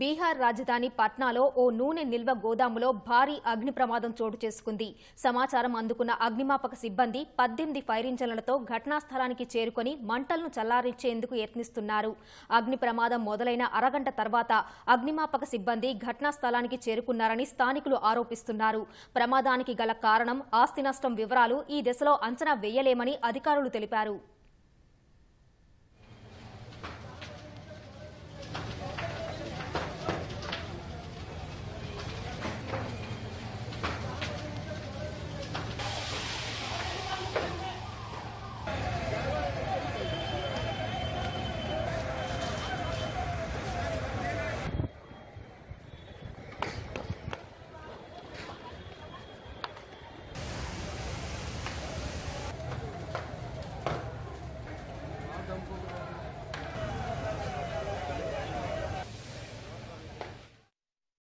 బీహార్ రాజధాని పట్నాలో ఓ నూనె నిల్వ గోదాములో భారీ అగ్ని ప్రమాదం చోటు చేసుకుంది సమాచారం అందుకున్న అగ్నిమాపక సిబ్బంది పద్దెనిమిది ఫైర్ ఇంజన్లతో ఘటనా స్థలానికి చేరుకుని మంటలను చల్లారించేందుకు యత్నిస్తున్నారు అగ్ని ప్రమాదం మొదలైన అరగంట తర్వాత అగ్నిమాపక సిబ్బంది ఘటనా స్థలానికి చేరుకున్నారని స్థానికులు ఆరోపిస్తున్నారు ప్రమాదానికి గల కారణం ఆస్తి నష్టం వివరాలు ఈ దశలో అంచనా వేయలేమని అధికారులు తెలిపారు